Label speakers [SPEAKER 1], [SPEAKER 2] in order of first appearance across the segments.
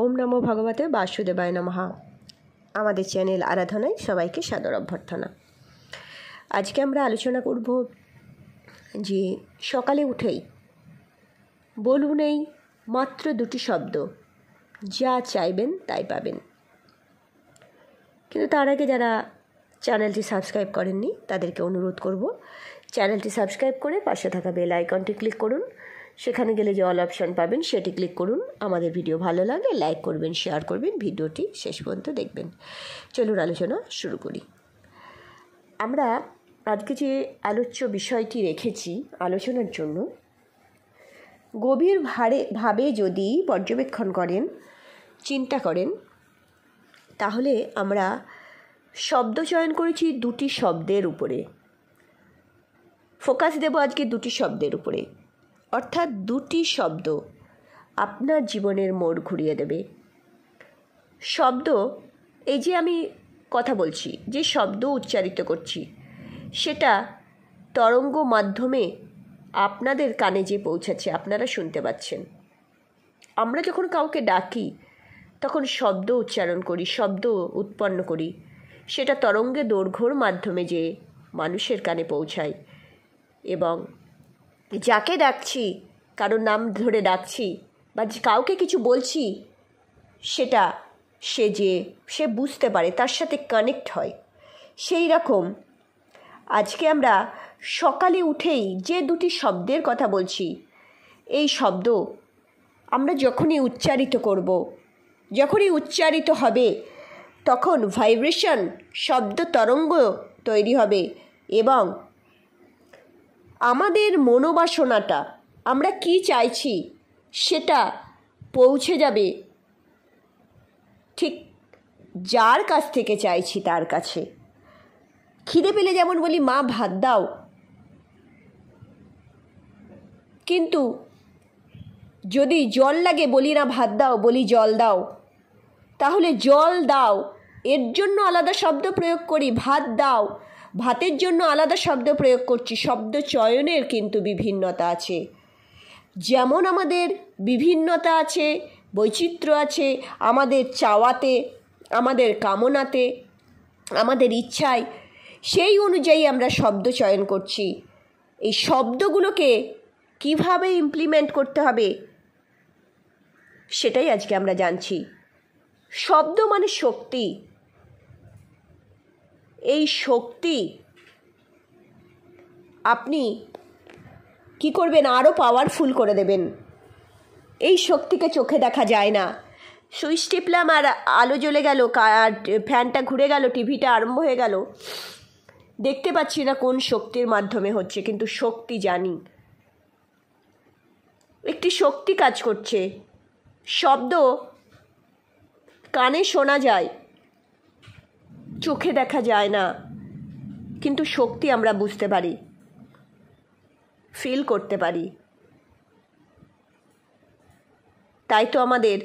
[SPEAKER 1] ওম নমো ভগবতে বাসুদেবায় নমহা আমাদের চ্যানেল আরাধনায় সবাইকে সাদর অভ্যর্থনা আজকে আমরা আলোচনা করব যে সকালে উঠেই বলুন এই মাত্র দুটি শব্দ যা চাইবেন তাই পাবেন কিন্তু তার আগে যারা চ্যানেলটি সাবস্ক্রাইব করেননি তাদেরকে অনুরোধ করব চ্যানেলটি সাবস্ক্রাইব করে পাশে থাকা বেল আইকনটি ক্লিক করুন সেখানে গেলে যে অল অপশান পাবেন সেটি ক্লিক করুন আমাদের ভিডিও ভালো লাগলে লাইক করবেন শেয়ার করবেন ভিডিওটি শেষ পর্যন্ত দেখবেন চলুন আলোচনা শুরু করি আমরা আজকে যে আলোচ্য বিষয়টি রেখেছি আলোচনার জন্য গভীর ভারে ভাবে যদি পর্যবেক্ষণ করেন চিন্তা করেন তাহলে আমরা শব্দ চয়ন করেছি দুটি শব্দের উপরে ফোকাস দেব আজকে দুটি শব্দের উপরে অর্থাৎ দুটি শব্দ আপনার জীবনের মোড় ঘুরিয়ে দেবে শব্দ এই যে আমি কথা বলছি যে শব্দ উচ্চারিত করছি সেটা তরঙ্গ মাধ্যমে আপনাদের কানে যে পৌঁছাচ্ছে আপনারা শুনতে পাচ্ছেন আমরা যখন কাউকে ডাকি তখন শব্দ উচ্চারণ করি শব্দ উৎপন্ন করি সেটা তরঙ্গে দৈর্ঘ্যর মাধ্যমে যে মানুষের কানে পৌঁছায় এবং যাকে ডাকছি কারোর নাম ধরে ডাকছি বা কাউকে কিছু বলছি সেটা সে যে সে বুঝতে পারে তার সাথে কানেক্ট হয় সেই রকম আজকে আমরা সকালে উঠেই যে দুটি শব্দের কথা বলছি এই শব্দ আমরা যখনই উচ্চারিত করব যখনই উচ্চারিত হবে তখন ভাইব্রেশন শব্দ তরঙ্গ তৈরি হবে এবং আমাদের মনোবাসনাটা আমরা কি চাইছি সেটা পৌঁছে যাবে ঠিক যার কাছ থেকে চাইছি তার কাছে খিদে পেলে যেমন বলি মা ভাত দাও কিন্তু যদি জল লাগে বলি না ভাত দাও বলি জল দাও তাহলে জল দাও এর জন্য আলাদা শব্দ প্রয়োগ করি ভাত দাও ভাতের জন্য আলাদা শব্দ প্রয়োগ করছি শব্দ চয়নের কিন্তু বিভিন্নতা আছে যেমন আমাদের বিভিন্নতা আছে বৈচিত্র্য আছে আমাদের চাওয়াতে আমাদের কামনাতে আমাদের ইচ্ছায় সেই অনুযায়ী আমরা শব্দ চয়ন করছি এই শব্দগুলোকে কিভাবে ইমপ্লিমেন্ট করতে হবে সেটাই আজকে আমরা জানছি শব্দ মানে শক্তি এই শক্তি আপনি কি করবেন আরও পাওয়ারফুল করে দেবেন এই শক্তিকে চোখে দেখা যায় না সুইচ টিপলাম আর আলো জ্বলে গেল ফ্যানটা ঘুরে গেল টিভিটা আরম্ভ হয়ে গেল দেখতে পাচ্ছি না কোন শক্তির মাধ্যমে হচ্ছে কিন্তু শক্তি জানি একটি শক্তি কাজ করছে শব্দ কানে শোনা যায় চোখে দেখা যায় না কিন্তু শক্তি আমরা বুঝতে পারি ফিল করতে পারি তাই তো আমাদের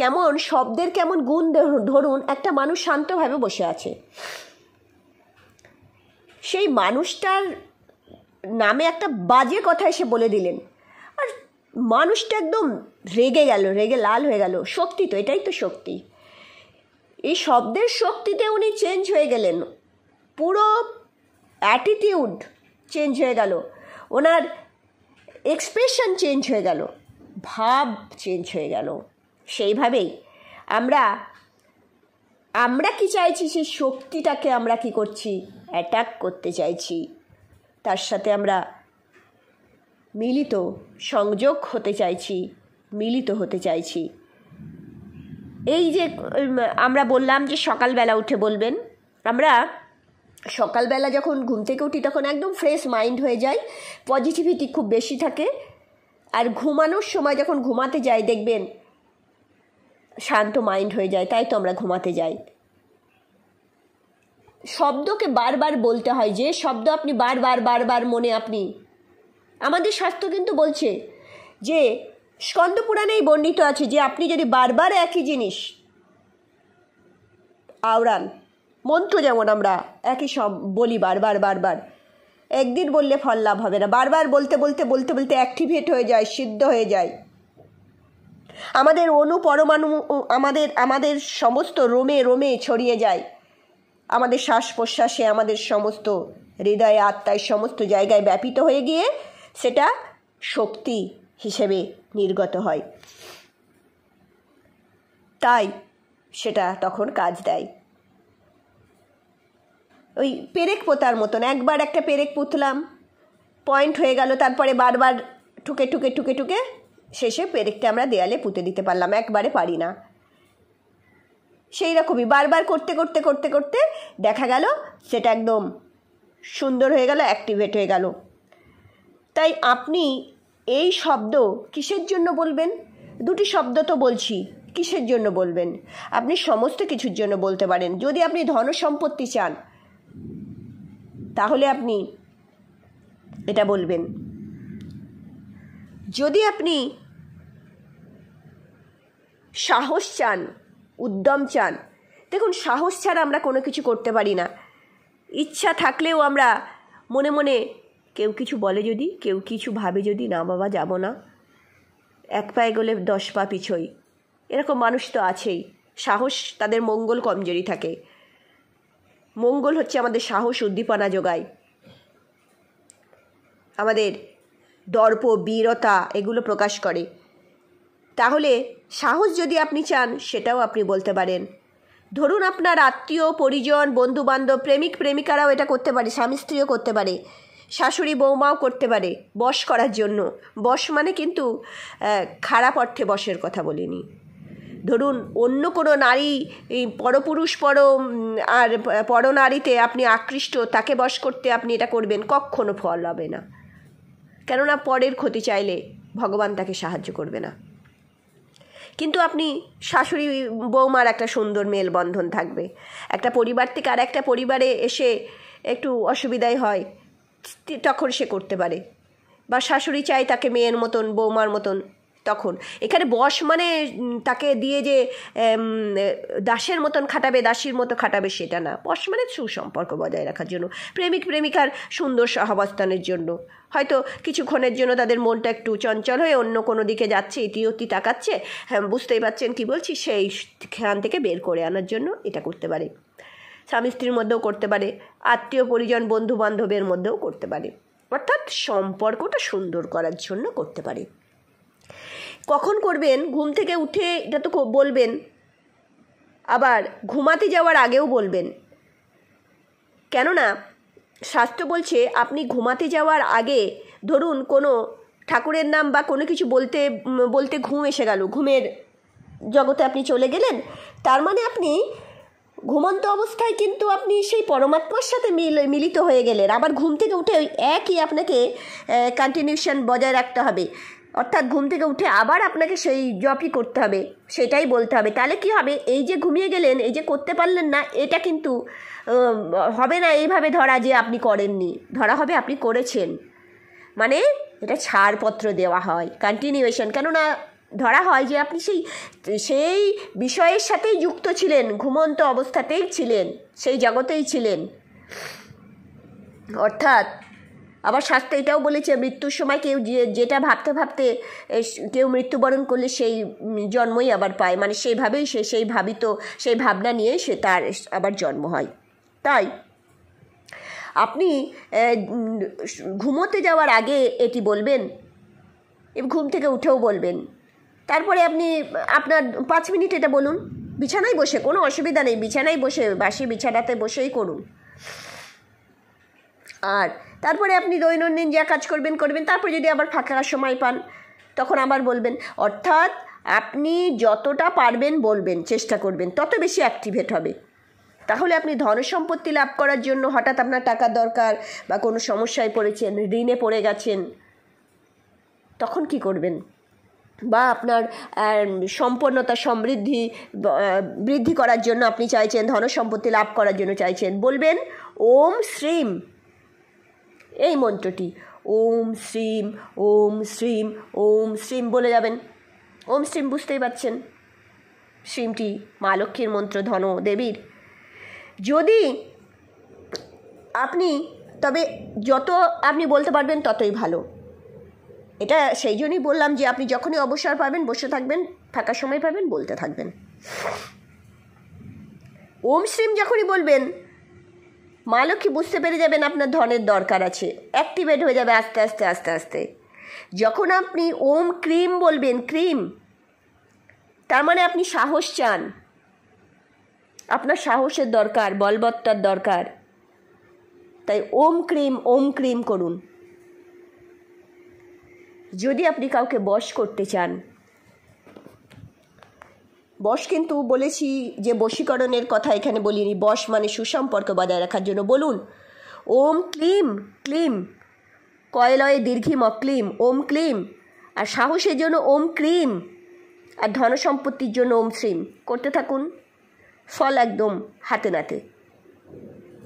[SPEAKER 1] কেমন শব্দের কেমন গুণ ধরুন একটা মানুষ শান্তভাবে বসে আছে সেই মানুষটার নামে একটা বাজে কথা এসে বলে দিলেন আর মানুষটা একদম রেগে গেল রেগে লাল হয়ে গেল শক্তি তো এটাই তো শক্তি এই শব্দের শক্তিতে উনি চেঞ্জ হয়ে গেলেন পুরো অ্যাটিটিউড চেঞ্জ হয়ে গেল ওনার এক্সপ্রেশন চেঞ্জ হয়ে গেল ভাব চেঞ্জ হয়ে গেল সেইভাবেই আমরা আমরা কি চাইছি সেই শক্তিটাকে আমরা কি করছি অ্যাটাক করতে চাইছি তার সাথে আমরা মিলিত সংযোগ হতে চাইছি মিলিত হতে চাইছি এই যে আমরা বললাম যে সকালবেলা উঠে বলবেন আমরা সকালবেলা যখন ঘুম থেকে উঠি তখন একদম ফ্রেশ মাইন্ড হয়ে যায় পজিটিভিটি খুব বেশি থাকে আর ঘুমানোর সময় যখন ঘুমাতে যাই দেখবেন শান্ত মাইন্ড হয়ে যায় তাই তো আমরা ঘুমাতে যাই শব্দকে বারবার বলতে হয় যে শব্দ আপনি বারবার বারবার মনে আপনি আমাদের স্বাস্থ্য কিন্তু বলছে যে স্কন্দপুরাণেই বর্ণিত আছে যে আপনি যদি বারবার একই জিনিস আওড়ান মন্ত্র যেমন আমরা একই সব বলি বারবার বারবার একদিন বললে ফল লাভ হবে না বারবার বলতে বলতে বলতে বলতে অ্যাক্টিভেট হয়ে যায় সিদ্ধ হয়ে যায় আমাদের অনু পরমাণু আমাদের আমাদের সমস্ত রোমে রোমে ছড়িয়ে যায় আমাদের শ্বাস প্রশ্বাসে আমাদের সমস্ত হৃদয়ে আত্মায় সমস্ত জায়গায় ব্যাপিত হয়ে গিয়ে সেটা শক্তি হিসেবে নির্গত হয় তাই সেটা তখন কাজ দেয় ওই পেরেক পোতার মতন একবার একটা পেরেক পুতলাম পয়েন্ট হয়ে গেল তারপরে বারবার ঠুকে ঠুকে ঠুকে ঠুকে শেষে পেরেকটা আমরা দেয়ালে পুঁতে দিতে পারলাম একবারে পারি না সেই রকমই বারবার করতে করতে করতে করতে দেখা গেল সেটা একদম সুন্দর হয়ে গেল অ্যাক্টিভেট হয়ে গেল তাই আপনি এই শব্দ কিসের জন্য বলবেন দুটি শব্দ তো বলছি কিসের জন্য বলবেন আপনি সমস্ত কিছুর জন্য বলতে পারেন যদি আপনি ধন সম্পত্তি চান তাহলে আপনি এটা বলবেন যদি আপনি সাহস চান উদ্যম চান দেখুন সাহস ছাড়া আমরা কোনো কিছু করতে পারি না ইচ্ছা থাকলেও আমরা মনে মনে কেউ কিছু বলে যদি কেউ কিছু ভাবে যদি না বাবা যাব না এক পায়ে গেলে দশ পা পিছই এরকম মানুষ তো আছেই সাহস তাদের মঙ্গল কমজোরি থাকে মঙ্গল হচ্ছে আমাদের সাহস উদ্দীপনা যোগায় আমাদের দর্প বীরতা এগুলো প্রকাশ করে তাহলে সাহস যদি আপনি চান সেটাও আপনি বলতে পারেন ধরুন আপনার আত্মীয় পরিজন বন্ধুবান্ধব প্রেমিক প্রেমিকারাও এটা করতে পারে স্বামী স্ত্রীও করতে পারে শাশুড়ি বৌমাও করতে পারে বশ করার জন্য বশ মানে কিন্তু খারাপ অর্থে বশের কথা বলিনি ধরুন অন্য কোনো নারী পরপুরুষ পর আর পরনারীতে আপনি আকৃষ্ট তাকে বশ করতে আপনি এটা করবেন কখনো ফল হবে না কেননা পরের ক্ষতি চাইলে ভগবান তাকে সাহায্য করবে না কিন্তু আপনি শাশুড়ি বৌমার একটা সুন্দর মেলবন্ধন থাকবে একটা পরিবার থেকে আর একটা পরিবারে এসে একটু অসুবিধাই হয় তখন সে করতে পারে বা শাশুড়ি চাই তাকে মেয়ের মতন বৌমার মতন তখন এখানে বস মানে তাকে দিয়ে যে দাসের মতন খাটাবে দাসীর মতো খাটাবে সেটা না বস মানে সুসম্পর্ক বজায় রাখার জন্য প্রেমিক প্রেমিকার সুন্দর সহাবস্থানের জন্য হয়তো কিছুক্ষণের জন্য তাদের মনটা একটু চঞ্চল হয়ে অন্য কোনো দিকে যাচ্ছে ইতি অতি তাকাচ্ছে হ্যাঁ বুঝতেই পারছেন কি বলছি সেই খান থেকে বের করে আনার জন্য এটা করতে পারে স্বামী স্ত্রীর মধ্যেও করতে পারে আত্মীয় পরিজন বন্ধু বান্ধবের মধ্যেও করতে পারে অর্থাৎ সম্পর্কটা সুন্দর করার জন্য করতে পারে কখন করবেন ঘুম থেকে উঠে এটা তো বলবেন আবার ঘুমাতে যাওয়ার আগেও বলবেন কেননা শাস্ত্র বলছে আপনি ঘুমাতে যাওয়ার আগে ধরুন কোনো ঠাকুরের নাম বা কোনো কিছু বলতে বলতে ঘুম এসে গেল ঘুমের জগতে আপনি চলে গেলেন তার মানে আপনি ঘুমন্ত অবস্থায় কিন্তু আপনি সেই পরমাত্মার সাথে মিল মিলিত হয়ে গেলেন আবার ঘুম থেকে উঠে ওই একই আপনাকে কন্টিনিউশন বজায় রাখতে হবে অর্থাৎ ঘুম থেকে উঠে আবার আপনাকে সেই জবই করতে হবে সেটাই বলতে হবে তাহলে কি হবে এই যে ঘুমিয়ে গেলেন এই যে করতে পারলেন না এটা কিন্তু হবে না এইভাবে ধরা যে আপনি করেননি ধরা হবে আপনি করেছেন মানে এটা ছাড়পত্র দেওয়া হয় কন্টিনিউয়েশন কেননা ধরা হয় যে আপনি সেই সেই বিষয়ের সাথেই যুক্ত ছিলেন ঘুমন্ত অবস্থাতেই ছিলেন সেই জগতেই ছিলেন অর্থাৎ আবার শাস্ত্র এটাও বলেছে মৃত্যুর সময় কেউ যেটা ভাবতে ভাবতে কেউ মৃত্যুবরণ করলে সেই জন্মই আবার পায় মানে সেইভাবেই সে সেই ভাবিত সেই ভাবনা নিয়ে সে তার আবার জন্ম হয় তাই আপনি ঘুমোতে যাওয়ার আগে এটি বলবেন ঘুম থেকে উঠেও বলবেন তারপরে আপনি আপনার পাঁচ মিনিট এটা বলুন বিছানায় বসে কোনো অসুবিধা নেই বিছানায় বসে বাসি বিছানাতে বসেই করুন আর তারপরে আপনি দৈনন্দিন যা কাজ করবেন করবেন তারপরে যদি আবার ফাঁকা সময় পান তখন আবার বলবেন অর্থাৎ আপনি যতটা পারবেন বলবেন চেষ্টা করবেন তত বেশি অ্যাক্টিভেট হবে তাহলে আপনি ধন সম্পত্তি লাভ করার জন্য হঠাৎ আপনার টাকার দরকার বা কোনো সমস্যায় পড়েছেন ঋণে পড়ে গেছেন তখন কি করবেন বা আপনার সম্পন্নতা সমৃদ্ধি বৃদ্ধি করার জন্য আপনি চাইছেন ধন সম্পত্তি লাভ করার জন্য চাইছেন বলবেন ওম শ্রীম এই মন্ত্রটি ওম শ্রীম ওম শ্রীম ওম শ্রীম বলে যাবেন ওম শ্রীম বুঝতেই পারছেন শ্রীমটি মা লক্ষ্মীর মন্ত্র ধন দেবীর যদি আপনি তবে যত আপনি বলতে পারবেন ততই ভালো এটা সেই জন্যই বললাম যে আপনি যখনই অবসর পাবেন বসে থাকবেন ফাঁকা সময় পাবেন বলতে থাকবেন ওম শ্রীম যখনই বলবেন মা লক্ষ্মী বুঝতে পেরে যাবেন আপনার ধনের দরকার আছে অ্যাক্টিভেট হয়ে যাবে আস্তে আস্তে আস্তে আস্তে যখন আপনি ওম ক্রিম বলবেন ক্রিম তার মানে আপনি সাহস চান আপনার সাহসের দরকার বলবত্তার দরকার তাই ওম ক্রিম ওম ক্রিম করুন যদি আপনি কাউকে বশ করতে চান বশ কিন্তু বলেছি যে বশীকরণের কথা এখানে বলিনি বশ মানে সুসম্পর্ক বজায় রাখার জন্য বলুন ওম ক্লিম ক্লিম কয়লয়ে দীর্ঘিম অক্লিম ওম ক্লিম আর সাহসের জন্য ওম ক্রিম আর ধনসম্পত্তির জন্য ওম শ্রীম করতে থাকুন ফল একদম হাতে নাতে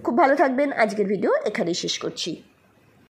[SPEAKER 1] খুব ভালো থাকবেন আজকের ভিডিও এখানেই শেষ করছি